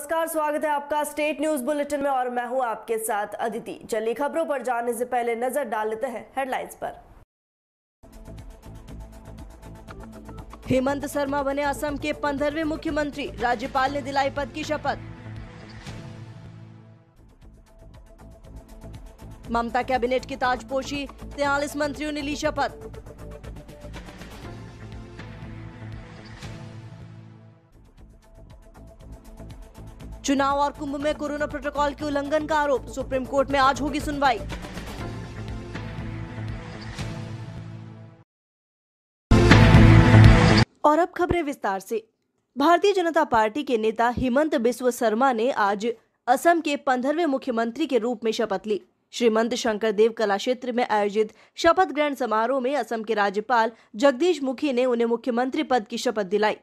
नमस्कार स्वागत है आपका स्टेट न्यूज बुलेटिन में और मैं हूं आपके साथ अदिति चलिए खबरों पर जाने से पहले नजर डाल लेते हैं हेडलाइंस पर हेमंत शर्मा बने असम के पंद्रहवें मुख्यमंत्री राज्यपाल ने दिलाई पद की शपथ ममता कैबिनेट की ताजपोशी तैतालीस मंत्रियों ने ली शपथ चुनाव और कुंभ में कोरोना प्रोटोकॉल के उल्लंघन का आरोप सुप्रीम कोर्ट में आज होगी सुनवाई और अब खबरें विस्तार से भारतीय जनता पार्टी के नेता हिमंत बिस्व शर्मा ने आज असम के पंद्रहवें मुख्यमंत्री के रूप में शपथ ली श्रीमंत शंकर देव कला क्षेत्र में आयोजित शपथ ग्रहण समारोह में असम के राज्यपाल जगदीश मुखी ने उन्हें मुख्यमंत्री पद की शपथ दिलाई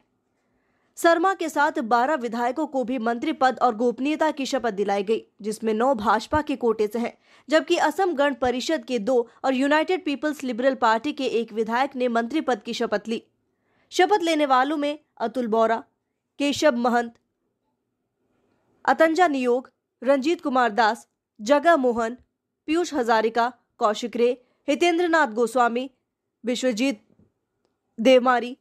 शर्मा के साथ 12 विधायकों को भी मंत्री पद और गोपनीयता की शपथ दिलाई गई जिसमें नौ भाजपा के कोटे से हैं जबकि असम गण परिषद के दो और यूनाइटेड पीपल्स लिबरल पार्टी के एक विधायक ने मंत्री पद की शपथ ली शपथ लेने वालों में अतुल बोरा केशव महंत अतंजा नियोग रंजीत कुमार दास जगा मोहन पीयूष हजारिका कौशिक रे हितेंद्र नाथ गोस्वामी विश्वजीत देवमारी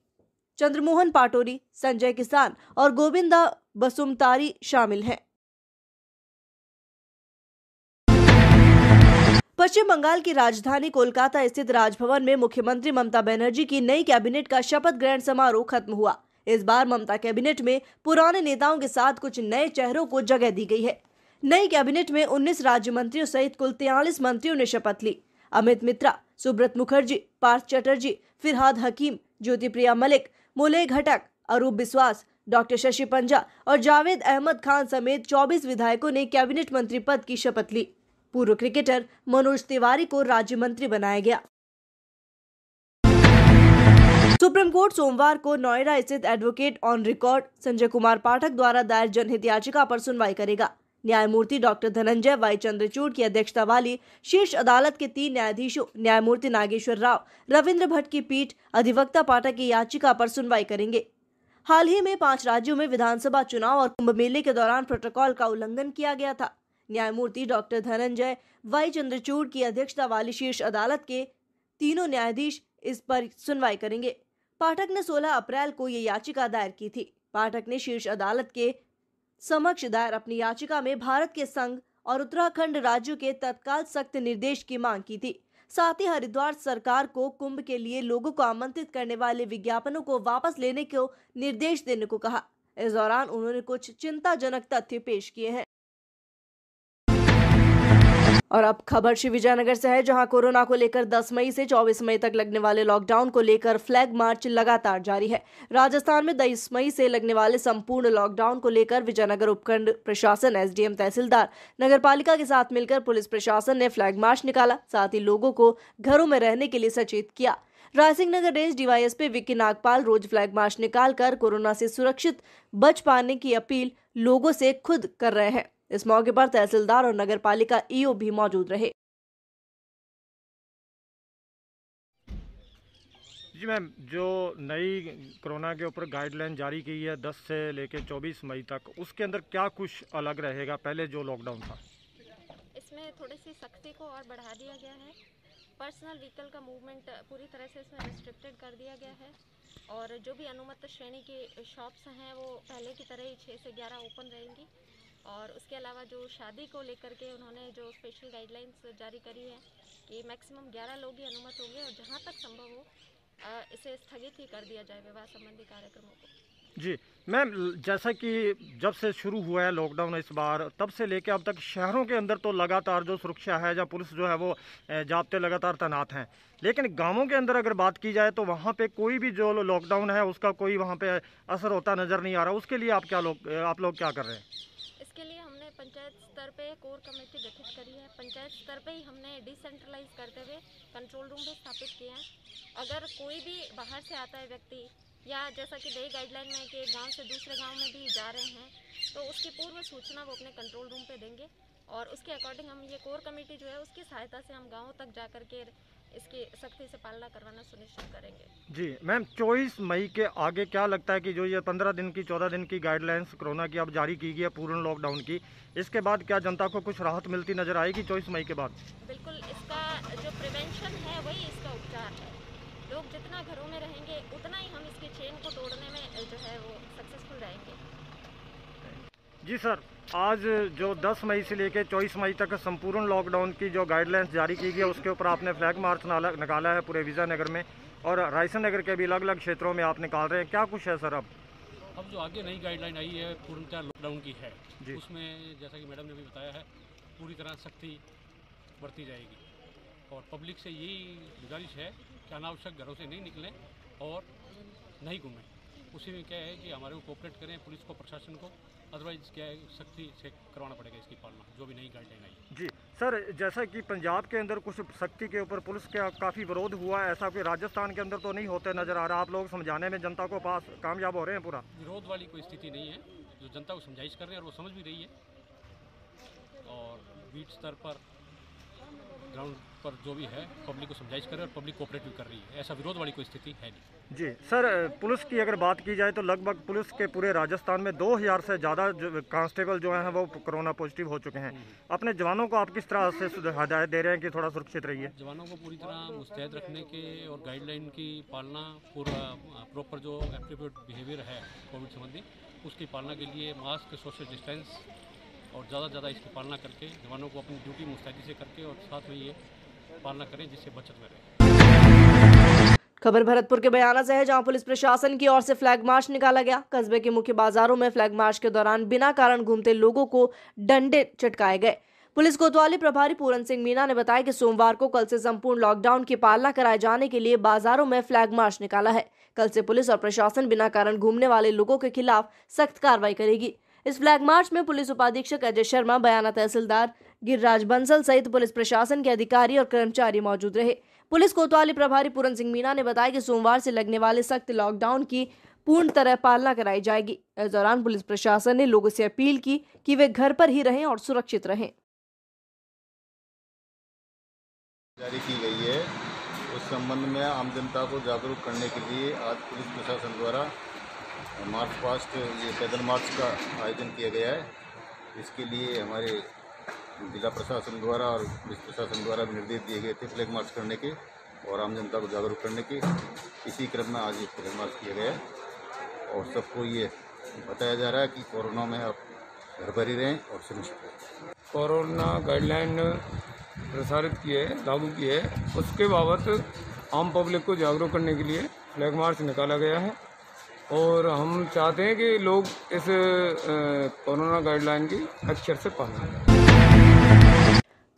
चंद्रमोहन पाटोरी संजय किसान और गोविंदा बसुमतारी शामिल हैं पश्चिम बंगाल की राजधानी कोलकाता स्थित राजभवन में मुख्यमंत्री ममता बनर्जी की नई कैबिनेट का शपथ ग्रहण समारोह खत्म हुआ इस बार ममता कैबिनेट में पुराने नेताओं के साथ कुछ नए चेहरों को जगह दी गई है नई कैबिनेट में 19 राज्य मंत्रियों सहित कुल तेलिस मंत्रियों ने शपथ ली अमित मित्रा सुब्रत मुखर्जी पार्थ चटर्जी फिरहाद हकीम ज्योति प्रिया मलिक मुले घटक अरूप विश्वास डॉक्टर शशि पंजा और जावेद अहमद खान समेत 24 विधायकों ने कैबिनेट मंत्री पद की शपथ ली पूर्व क्रिकेटर मनोज तिवारी को राज्य मंत्री बनाया गया सुप्रीम कोर्ट सोमवार को नोएडा स्थित advocate on record Sanjay Kumar Pathak द्वारा दायर जनहित याचिका पर सुनवाई करेगा न्यायमूर्ति डॉक्टर धनंजय वाई चंद्रचूड़ की अध्यक्षता वाली शीर्ष अदालत के तीन न्यायाधीशों न्यायमूर्ति नागेश्वर राव रविंद्र भट्ट की पीठ अधिवक्ता पाठक की याचिका पर सुनवाई करेंगे हाल ही में पांच राज्यों में विधानसभा चुनाव और कुंभ मेले के दौरान प्रोटोकॉल का उल्लंघन किया गया था न्यायमूर्ति डॉक्टर धनंजय वाई चंद्रचूड़ की अध्यक्षता वाली शीर्ष अदालत के तीनों न्यायाधीश इस पर सुनवाई करेंगे पाठक ने 16 अप्रैल को ये याचिका दायर की थी पाठक ने शीर्ष अदालत के समक्ष दायर अपनी याचिका में भारत के संघ और उत्तराखंड राज्यों के तत्काल सख्त निर्देश की मांग की थी साथ ही हरिद्वार सरकार को कुंभ के लिए लोगों को आमंत्रित करने वाले विज्ञापनों को वापस लेने को निर्देश देने को कहा इस दौरान उन्होंने कुछ चिंताजनक तथ्य पेश किए हैं और अब खबर श्री विजयनगर से है जहां कोरोना को लेकर 10 मई से 24 मई तक लगने वाले लॉकडाउन को लेकर फ्लैग मार्च लगातार जारी है राजस्थान में 10 मई से लगने वाले संपूर्ण लॉकडाउन को लेकर विजयनगर उपखंड प्रशासन एसडीएम तहसीलदार नगर के साथ मिलकर पुलिस प्रशासन ने फ्लैग मार्च निकाला साथ ही लोगों को घरों में रहने के लिए सचेत किया रायसिंह नगर रेंज डीवाईएसपी विक्की नागपाल रोज फ्लैग मार्च निकालकर कोरोना से सुरक्षित बच पाने की अपील लोगों से खुद कर रहे हैं इस मौके पर तहसीलदार और नगर पालिका ईओ भी मौजूद रहे जी मैम जो नई कोरोना के ऊपर गाइडलाइन जारी की है 10 से लेकर 24 मई तक उसके अंदर क्या कुछ अलग रहेगा पहले जो लॉकडाउन था इसमें थोड़ी सी सख्ती को और बढ़ा दिया गया है पर्सनल व्हीकल का मूवमेंट पूरी तरह से इसमें रिस्ट्रिक्टेड कर दिया गया है और जो भी अनुमत श्रेणी के शॉप्स हैं वो पहले की तरह ही छः से ग्यारह ओपन रहेंगी और उसके अलावा जो शादी को लेकर के उन्होंने जो स्पेशल गाइडलाइंस जारी करी है कि मैक्सिमम 11 लोग ही अनुमत होंगे और जहाँ तक संभव हो इसे स्थगित ही कर दिया जाए विवाह संबंधी कार्यक्रमों को जी मैम जैसा कि जब से शुरू हुआ है लॉकडाउन इस बार तब से लेकर अब तक शहरों के अंदर तो लगातार जो सुरक्षा है या पुलिस जो है वो जाबते लगातार तैनात हैं लेकिन गांवों के अंदर अगर बात की जाए तो वहाँ पे कोई भी जो लॉकडाउन है उसका कोई वहाँ पे असर होता नज़र नहीं आ रहा उसके लिए आप क्या लोग आप लोग क्या कर रहे हैं इसके लिए हमने पंचायत स्तर पे कोर कमेटी गठित करी है पंचायत स्तर पे ही हमने डिसेंट्रलाइज करते हुए कंट्रोल रूम भी स्थापित किए हैं अगर कोई भी बाहर से आता है व्यक्ति या जैसा कि नई गाइडलाइन में कि गांव से दूसरे गांव में भी जा रहे हैं तो उसकी पूर्व सूचना वो अपने कंट्रोल रूम पर देंगे और उसके अकॉर्डिंग हम ये कोर कमेटी जो है उसकी सहायता से हम गाँव तक जा कर के इसकी सख्ती से पालना करवाना सुनिश्चित करेंगे जी मैम चौबीस मई के आगे क्या लगता है कि जो ये पंद्रह दिन की चौदह दिन की गाइडलाइंस कोरोना की अब जारी की गई है पूर्ण लॉकडाउन की इसके बाद क्या जनता को कुछ राहत मिलती नजर आएगी चौबीस मई के बाद बिल्कुल इसका जो प्रिवेंशन है वही इसका उपचार है लोग जितना घरों में रहेंगे उतना ही हम इसके चेन को तोड़ने में जो है वो सक्सेसफुल रहेंगे जी सर आज जो 10 मई से लेकर 24 मई तक संपूर्ण लॉकडाउन की जो गाइडलाइंस जारी की गई है उसके ऊपर आपने फ्लैग मार्च निकाला है पूरे विजयनगर में और रायसन नगर के भी अलग अलग क्षेत्रों में आप निकाल रहे हैं क्या कुछ है सर अब अब जो आगे नई गाइडलाइन आई है पूर्णतः लॉकडाउन की है उसमें जैसा कि मैडम ने भी बताया है पूरी तरह सख्ती बरती जाएगी और पब्लिक से यही गुजारिश है कि अनावश्यक घरों से नहीं निकलें और नहीं घूमें उसी में क्या है कि हमारे को कोऑपरेट करें पुलिस को प्रशासन को अदरवाइज क्या है सख्ती से करवाना पड़ेगा इसकी पालना जो भी नई गाइडलाइन आई जी सर जैसा कि पंजाब के अंदर कुछ सख्ती के ऊपर पुलिस का काफ़ी विरोध हुआ है ऐसा कि राजस्थान के अंदर तो नहीं होते नज़र आ रहा आप लोग समझाने में जनता को पास कामयाब हो रहे हैं पूरा विरोध वाली कोई स्थिति नहीं है जो जनता को समझाइश कर रही है और वो समझ भी रही है और बीट स्तर पर ग्राउंड पर जो भी है पब्लिक को समझाइश कर है और पब्लिक कोऑपरेट भी कर रही है ऐसा विरोध वाली कोई स्थिति है नहीं जी सर पुलिस की अगर बात की जाए तो लगभग पुलिस के पूरे राजस्थान में दो हज़ार से ज़्यादा कांस्टेबल जो हैं वो कोरोना पॉजिटिव हो चुके हैं अपने जवानों को आप किस तरह से हदायत दे रहे हैं कि थोड़ा सुरक्षित रहिए जवानों को पूरी तरह मुस्तैद रखने के और गाइडलाइन की पालना पूरा प्रॉपर जो एप्रोप्रिएट बिहेवियर है कोविड संबंधी उसकी पालना के लिए मास्क सोशल डिस्टेंस और ज़्यादा से ज़्यादा इसकी पालना करके जवानों को अपनी ड्यूटी मुस्तैदी से करके और साथ में ये पालना करें जिससे बचत में रहे खबर भरतपुर के बयाना से है जहां पुलिस प्रशासन की ओर से फ्लैग मार्च निकाला गया कस्बे के मुख्य बाजारों में फ्लैग मार्च के दौरान बिना कारण घूमते लोगों को डंडे चटकाए गए पुलिस कोतवाली प्रभारी पूरन सिंह मीना ने बताया कि सोमवार को कल से संपूर्ण लॉकडाउन की पालना कराए जाने के लिए बाजारों में फ्लैग मार्च निकाला है कल से पुलिस और प्रशासन बिना कारण घूमने वाले लोगों के खिलाफ सख्त कार्रवाई करेगी इस फ्लैग मार्च में पुलिस उपाधीक्षक अजय शर्मा बयाना तहसीलदार गिरिराज बंसल सहित पुलिस प्रशासन के अधिकारी और कर्मचारी मौजूद रहे पुलिस कोतवाली प्रभारी पूरन सिंह मीणा ने बताया कि सोमवार से लगने वाले सख्त लॉकडाउन की पूर्ण तरह पालना कराई जाएगी इस दौरान पुलिस प्रशासन ने लोगों से अपील की कि वे घर पर ही रहें और सुरक्षित रहें जारी की गई है उस संबंध में आम जनता को जागरूक करने के लिए आज पुलिस प्रशासन द्वारा मार्च पास्ट ये पैदल मार्च का आयोजन किया गया है इसके लिए हमारे जिला प्रशासन द्वारा और पुलिस प्रशासन द्वारा भी निर्देश दिए गए थे फ्लैग मार्च करने के और आम जनता को जागरूक करने के इसी क्रम में आज ये फ्लैग मार्च किया गया और सबको ये बताया जा रहा है कि कोरोना में आप घर पर ही रहें और सुनिश्चित कोरोना गाइडलाइन प्रसारित किए लागू किए उसके बाबत आम पब्लिक को जागरूक करने के लिए फ्लैग मार्च निकाला गया है और हम चाहते हैं कि लोग इस कोरोना गाइडलाइन की अक्षर से पालन करें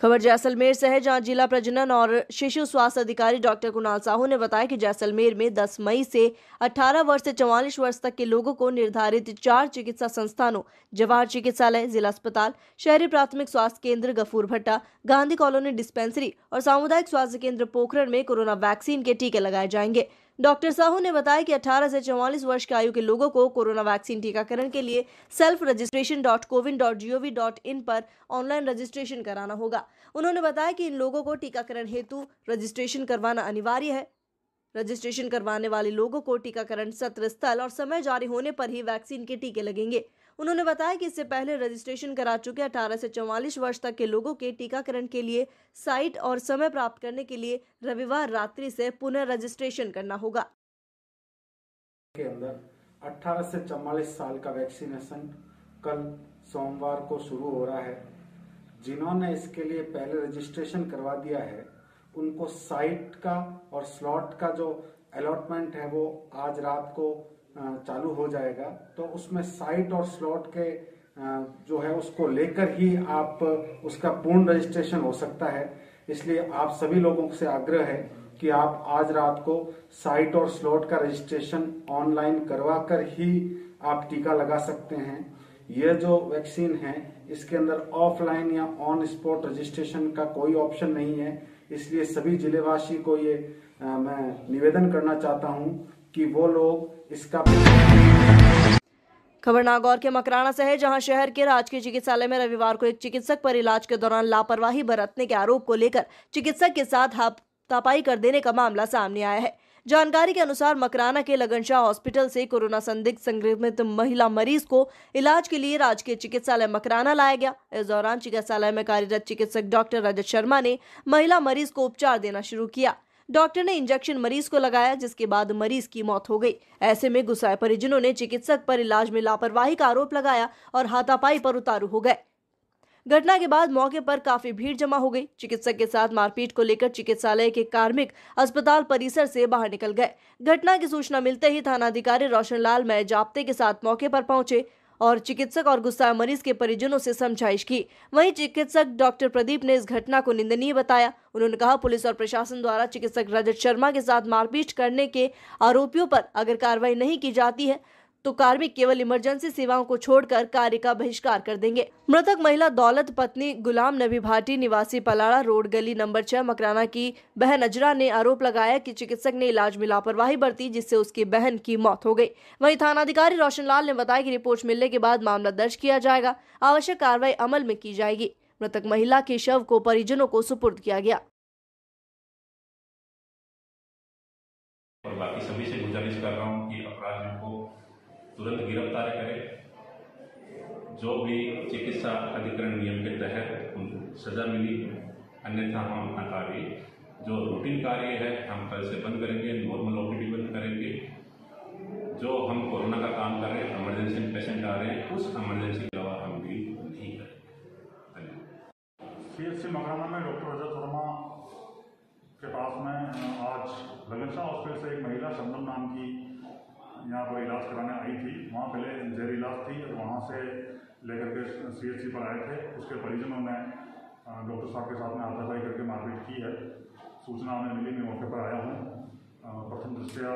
खबर जैसलमेर से है जहां जिला प्रजनन और शिशु स्वास्थ्य अधिकारी डॉक्टर कुणाल साहू ने बताया कि जैसलमेर में 10 मई से 18 वर्ष से चौवालीस वर्ष तक के लोगों को निर्धारित चार चिकित्सा संस्थानों जवाहर चिकित्सालय जिला अस्पताल शहरी प्राथमिक स्वास्थ्य केंद्र गफूर भट्टा गांधी कॉलोनी डिस्पेंसरी और सामुदायिक स्वास्थ्य केंद्र पोखरण में कोरोना वैक्सीन के टीके लगाए जाएंगे डॉक्टर साहू ने बताया कि 18 से 44 वर्ष की आयु के लोगों को कोरोना वैक्सीन टीकाकरण के लिए self registration dot CoWIN dot G O V dot in पर ऑनलाइन रजिस्ट्रेशन कराना होगा उन्होंने बताया कि इन लोगों को टीकाकरण हेतु रजिस्ट्रेशन करवाना अनिवार्य है रजिस्ट्रेशन करवाने वाले लोगों को टीकाकरण सत्र स्थल और समय जारी होने पर ही वैक्सीन के टीके लगेंगे उन्होंने बताया कि इससे पहले रजिस्ट्रेशन करा चुके अठारह से चौवालीस वर्ष तक के लोगों के टीकाकरण के लिए साइट और समय प्राप्त करने के लिए रविवार रात्रि से पुनः रजिस्ट्रेशन करना होगा के अंदर 18 से चवालीस साल का वैक्सीनेशन कल सोमवार को शुरू हो रहा है जिन्होंने इसके लिए पहले रजिस्ट्रेशन करवा दिया है उनको साइट का और स्लॉट का जो अलॉटमेंट है वो आज रात को चालू हो जाएगा तो उसमें साइट और स्लॉट के जो है उसको लेकर ही आप उसका पूर्ण रजिस्ट्रेशन हो सकता है इसलिए आप सभी लोगों से आग्रह है कि आप आज रात को साइट और स्लॉट का रजिस्ट्रेशन ऑनलाइन करवा कर ही आप टीका लगा सकते हैं यह जो वैक्सीन है इसके अंदर ऑफलाइन या ऑन स्पॉट रजिस्ट्रेशन का कोई ऑप्शन नहीं है इसलिए सभी जिलेवासी को ये आ, मैं निवेदन करना चाहता हूँ कि वो लोग इसका खबर नागौर के मकराना से है जहां शहर के राजकीय चिकित्सालय में रविवार को एक चिकित्सक पर इलाज के दौरान लापरवाही बरतने के आरोप को लेकर चिकित्सक के साथ हाथापाई कर देने का मामला सामने आया है जानकारी के अनुसार मकराना के लगनशाह हॉस्पिटल से कोरोना संदिग्ध संक्रमित महिला मरीज को इलाज के लिए राजकीय चिकित्सालय मकराना लाया गया इस दौरान चिकित्सालय में कार्यरत चिकित्सक डॉक्टर रजत शर्मा ने महिला मरीज को उपचार देना शुरू किया डॉक्टर ने इंजेक्शन मरीज को लगाया जिसके बाद मरीज की मौत हो गई ऐसे में गुस्साए परिजनों ने चिकित्सक पर इलाज में लापरवाही का आरोप लगाया और हाथापाई पर उतारू हो गए घटना के बाद मौके पर काफी भीड़ जमा हो गई चिकित्सक के साथ मारपीट को लेकर चिकित्सालय के कार्मिक अस्पताल परिसर से बाहर निकल गए घटना की सूचना मिलते ही थानाधिकारी रोशनलाल लाल मैं जाप्ते के साथ मौके पर पहुंचे और चिकित्सक और गुस्सा मरीज के परिजनों से समझाइश की वहीं चिकित्सक डॉक्टर प्रदीप ने इस घटना को निंदनीय बताया उन्होंने कहा पुलिस और प्रशासन द्वारा चिकित्सक रजत शर्मा के साथ मारपीट करने के आरोपियों पर अगर कार्रवाई नहीं की जाती है तो कार्मिक केवल इमरजेंसी सेवाओं को छोड़कर कार्य का बहिष्कार कर देंगे मृतक महिला दौलत पत्नी गुलाम नबी भाटी निवासी पलाड़ा रोड गली नंबर छह मकराना की बहन अजरा ने आरोप लगाया कि चिकित्सक ने इलाज में लापरवाही बरती जिससे उसकी बहन की मौत हो गई वहीं थानाधिकारी रोशन लाल ने बताया कि रिपोर्ट मिलने के बाद मामला दर्ज किया जाएगा आवश्यक कार्रवाई अमल में की जाएगी मृतक महिला के शव को परिजनों को सुपुर्द किया गया और बाकी सभी से गुजारिश कर रहा तुरंत गिरफ्तार करें जो भी चिकित्सा अधिकरण नियम के तहत उनको सजा मिली अन्यथा हम अपना कार्य जो रूटीन कार्य है हम कल से बंद करेंगे नॉर्मल ओपीडी बंद करेंगे जो हम कोरोना का काम कर रहे हैं इमरजेंसी में पेशेंट आ रहे हैं उस इमरजेंसी के अलावा हम भी नहीं करेंगे सी एस सी मकराना में डॉक्टर रजत वर्मा के पास में आज शाह हॉस्पिटल से एक महिला शबनम नाम की यहाँ पर इलाज कराने आई थी वहाँ पहले जेर इलाज थी और वहाँ से लेकर के सी एच सी पर आए थे उसके परिजनों ने डॉक्टर साहब के साथ में हाथापाई करके मारपीट की है सूचना हमें मिली मैं मौके पर आया हूँ प्रथम दृष्टया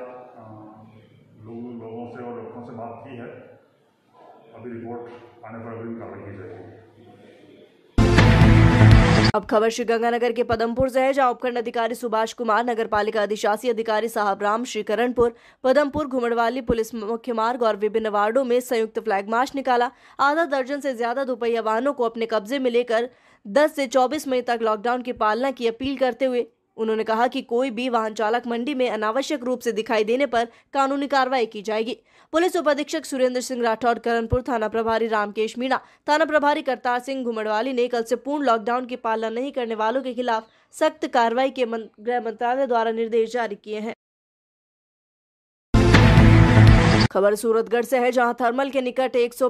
लोग लोगों से और डॉक्टरों से बात की है अभी रिपोर्ट आने पर अभी कार्रवाई की जाएगी अब खबर श्रीगंगानगर के पदमपुर से है जहां उपखंड अधिकारी सुभाष कुमार नगर पालिका अधिशासी अधिकारी साहब राम श्रीकरणपुर पदमपुर घुमड़वाली पुलिस मुख्य मार्ग और विभिन्न वार्डो में संयुक्त फ्लैग मार्च निकाला आधा दर्जन से ज्यादा दोपहिया वाहनों को अपने कब्जे में लेकर 10 से 24 मई तक लॉकडाउन की पालना की अपील करते हुए उन्होंने कहा कि कोई भी वाहन चालक मंडी में अनावश्यक रूप से दिखाई देने पर कानूनी कार्रवाई की जाएगी पुलिस उप अधीक्षक सुरेंद्र सिंह राठौर करणपुर थाना प्रभारी रामकेश मीणा थाना प्रभारी करतार सिंह घुमड़वाली ने कल से पूर्ण लॉकडाउन की पालना नहीं करने वालों के खिलाफ सख्त कार्रवाई के गृह मंत्रालय द्वारा निर्देश जारी किए हैं खबर सूरतगढ़ से है जहां थर्मल के निकट एक सौ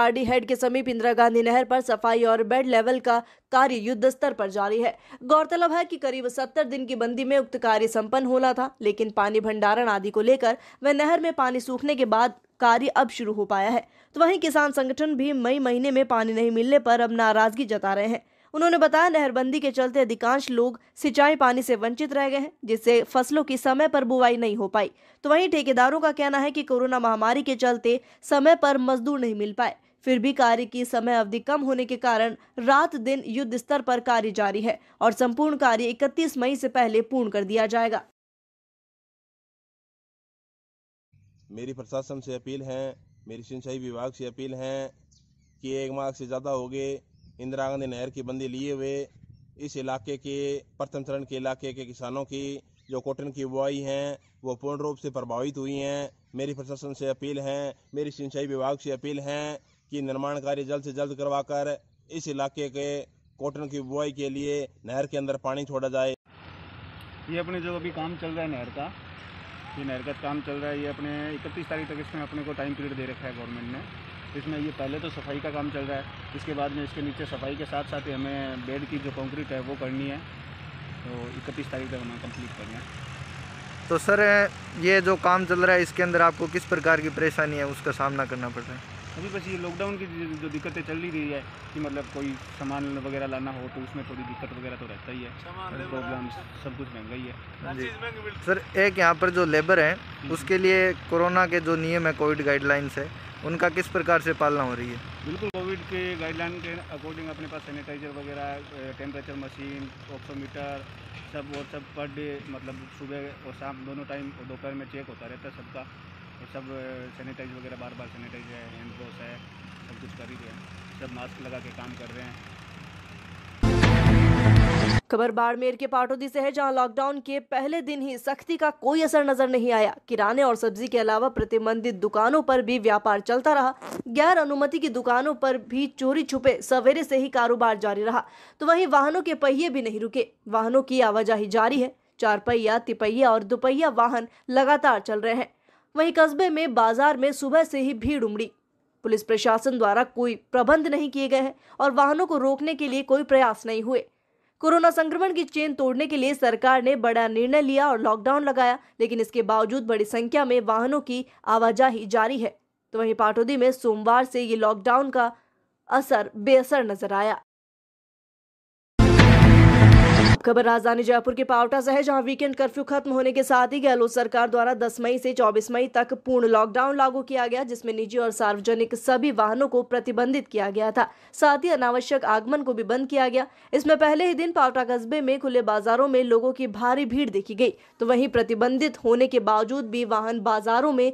आरडी हेड के समीप इंदिरा गांधी नहर पर सफाई और बेड लेवल का कार्य युद्ध स्तर पर जारी है गौरतलब है कि करीब 70 दिन की बंदी में उक्त कार्य संपन्न होना था लेकिन पानी भंडारण आदि को लेकर वह नहर में पानी सूखने के बाद कार्य अब शुरू हो पाया है तो वहीं किसान संगठन भी मई महीने में पानी नहीं मिलने पर अब नाराजगी जता रहे हैं उन्होंने बताया नहरबंदी के चलते अधिकांश लोग सिंचाई पानी से वंचित रह गए हैं जिससे फसलों की समय पर बुवाई नहीं हो पाई तो वहीं ठेकेदारों का कहना है कि कोरोना महामारी के चलते समय पर मजदूर नहीं मिल पाए फिर भी कार्य की समय अवधि कम होने के कारण रात दिन युद्ध स्तर पर कार्य जारी है और संपूर्ण कार्य 31 मई से पहले पूर्ण कर दिया जाएगा मेरी प्रशासन से अपील है मेरी सिंचाई विभाग से अपील है कि एक मार्ग से ज़्यादा हो गए इंदिरा गांधी नहर की बंदी लिए हुए इस इलाके के प्रथम चरण के इलाके के किसानों की जो कॉटन की बुआई हैं वो पूर्ण रूप से प्रभावित हुई हैं मेरी प्रशासन से अपील है मेरी सिंचाई विभाग से अपील है कि निर्माण कार्य जल्द से जल्द करवाकर इस इलाके के कॉटन की बुआई के लिए नहर के अंदर पानी छोड़ा जाए ये अपने जो अभी काम चल रहा है नहर का ये नहर का काम चल रहा है ये अपने इकतीस तारीख तक इसमें अपने को टाइम पीरियड दे रखा है गवर्नमेंट ने इसमें ये पहले तो सफाई का काम चल रहा है इसके बाद में इसके नीचे सफाई के साथ साथ हमें बेड की जो कंक्रीट है वो करनी है तो इकतीस तारीख तक हमें कंप्लीट करना है तो सर ये जो काम चल रहा है इसके अंदर आपको किस प्रकार की परेशानी है उसका सामना करना पड़ रहा है अभी बस ये लॉकडाउन की जो दिक्कतें चल रही है कि मतलब कोई सामान वगैरह लाना हो तो उसमें थोड़ी दिक्कत वगैरह तो रहता ही है प्रॉब्लम सब कुछ महंगा ही है सर एक यहाँ पर जो लेबर है हम्म। उसके लिए कोरोना के जो नियम है कोविड गाइडलाइंस है उनका किस प्रकार से पालना हो रही है बिल्कुल कोविड के गाइडलाइन के अकॉर्डिंग अपने पास सैनिटाइजर वगैरह टेम्परेचर मशीन ऑक्सोमीटर सब वो सब पर डे मतलब सुबह और शाम दोनों टाइम दोपहर में चेक होता रहता है सबका ये सब सैनिटाइज वगैरह बार बार सैनिटाइज है हैंड वॉश है सब कुछ कर ही रहे हैं सब मास्क लगा के काम कर रहे हैं खबर बाड़मेर के पाटोदी से है जहां लॉकडाउन के पहले दिन ही सख्ती का कोई असर नजर नहीं आया किराने और सब्जी के अलावा प्रतिबंधित दुकानों पर भी व्यापार चलता रहा गैर अनुमति की दुकानों पर भी चोरी छुपे सवेरे से ही कारोबार जारी रहा तो वहीं वाहनों के पहिए भी नहीं रुके वाहनों की आवाजाही जारी है चार पहिया तिपहिया और दुपहिया वाहन लगातार चल रहे हैं वहीं कस्बे में बाजार में सुबह से ही भीड़ उमड़ी पुलिस प्रशासन द्वारा कोई प्रबंध नहीं किए गए हैं और वाहनों को रोकने के लिए कोई प्रयास नहीं हुए कोरोना संक्रमण की चेन तोड़ने के लिए सरकार ने बड़ा निर्णय लिया और लॉकडाउन लगाया लेकिन इसके बावजूद बड़ी संख्या में वाहनों की आवाजाही जारी है तो वहीं पाटोदी में सोमवार से ये लॉकडाउन का असर बेअसर नजर आया अब खबर राजधानी जयपुर के पावटा से है जहां वीकेंड कर्फ्यू खत्म होने के साथ ही गहलोत सरकार द्वारा 10 मई से 24 मई तक पूर्ण लॉकडाउन लागू किया गया जिसमें निजी और सार्वजनिक सभी वाहनों को प्रतिबंधित किया गया था साथ ही अनावश्यक आगमन को भी बंद किया गया इसमें पहले ही दिन पावटा कस्बे में खुले बाजारों में लोगों की भारी भीड़ देखी गई तो वहीं प्रतिबंधित होने के बावजूद भी वाहन बाजारों में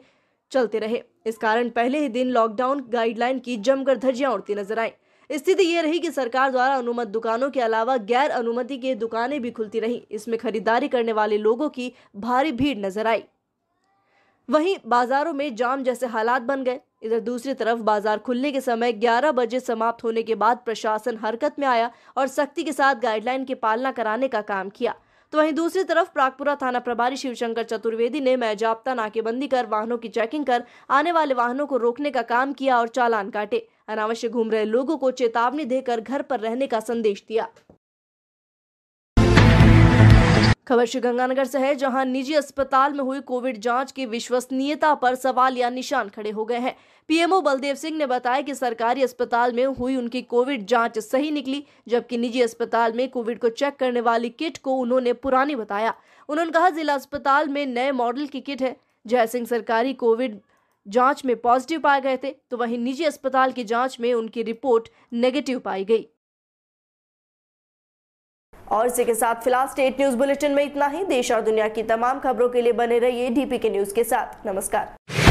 चलते रहे इस कारण पहले ही दिन लॉकडाउन गाइडलाइन की जमकर धज्जियां उड़ती नजर आई स्थिति ये रही कि सरकार द्वारा अनुमत दुकानों के अलावा गैर अनुमति की दुकानें भी खुलती रहीं इसमें खरीदारी करने वाले लोगों की भारी भीड़ नजर आई वहीं बाजारों में जाम जैसे हालात बन गए इधर दूसरी तरफ बाजार खुलने के समय 11 बजे समाप्त होने के बाद प्रशासन हरकत में आया और सख्ती के साथ गाइडलाइन की पालना कराने का काम किया तो वहीं दूसरी तरफ प्रागपुरा थाना प्रभारी शिवशंकर चतुर्वेदी ने मैजाप्ता नाकेबंदी कर वाहनों की चेकिंग कर आने वाले वाहनों को रोकने का काम किया और चालान काटे अनावश्यक घूम रहे लोगों को चेतावनी देकर घर पर रहने का संदेश दिया खबर श्रीगंगानगर से है जहां निजी अस्पताल में हुई कोविड जांच की विश्वसनीयता पर सवाल या निशान खड़े हो गए हैं पीएमओ बलदेव सिंह ने बताया कि सरकारी अस्पताल में हुई उनकी कोविड जांच सही निकली जबकि निजी अस्पताल में कोविड को चेक करने वाली किट को उन्होंने पुरानी बताया उन्होंने कहा जिला अस्पताल में नए मॉडल की किट है जय सिंह सरकारी कोविड जांच में पॉजिटिव पाए गए थे तो वहीं निजी अस्पताल की जांच में उनकी रिपोर्ट नेगेटिव पाई गई और इसी के साथ फिलहाल स्टेट न्यूज बुलेटिन में इतना ही देश और दुनिया की तमाम खबरों के लिए बने रहिए डीपी के न्यूज के साथ नमस्कार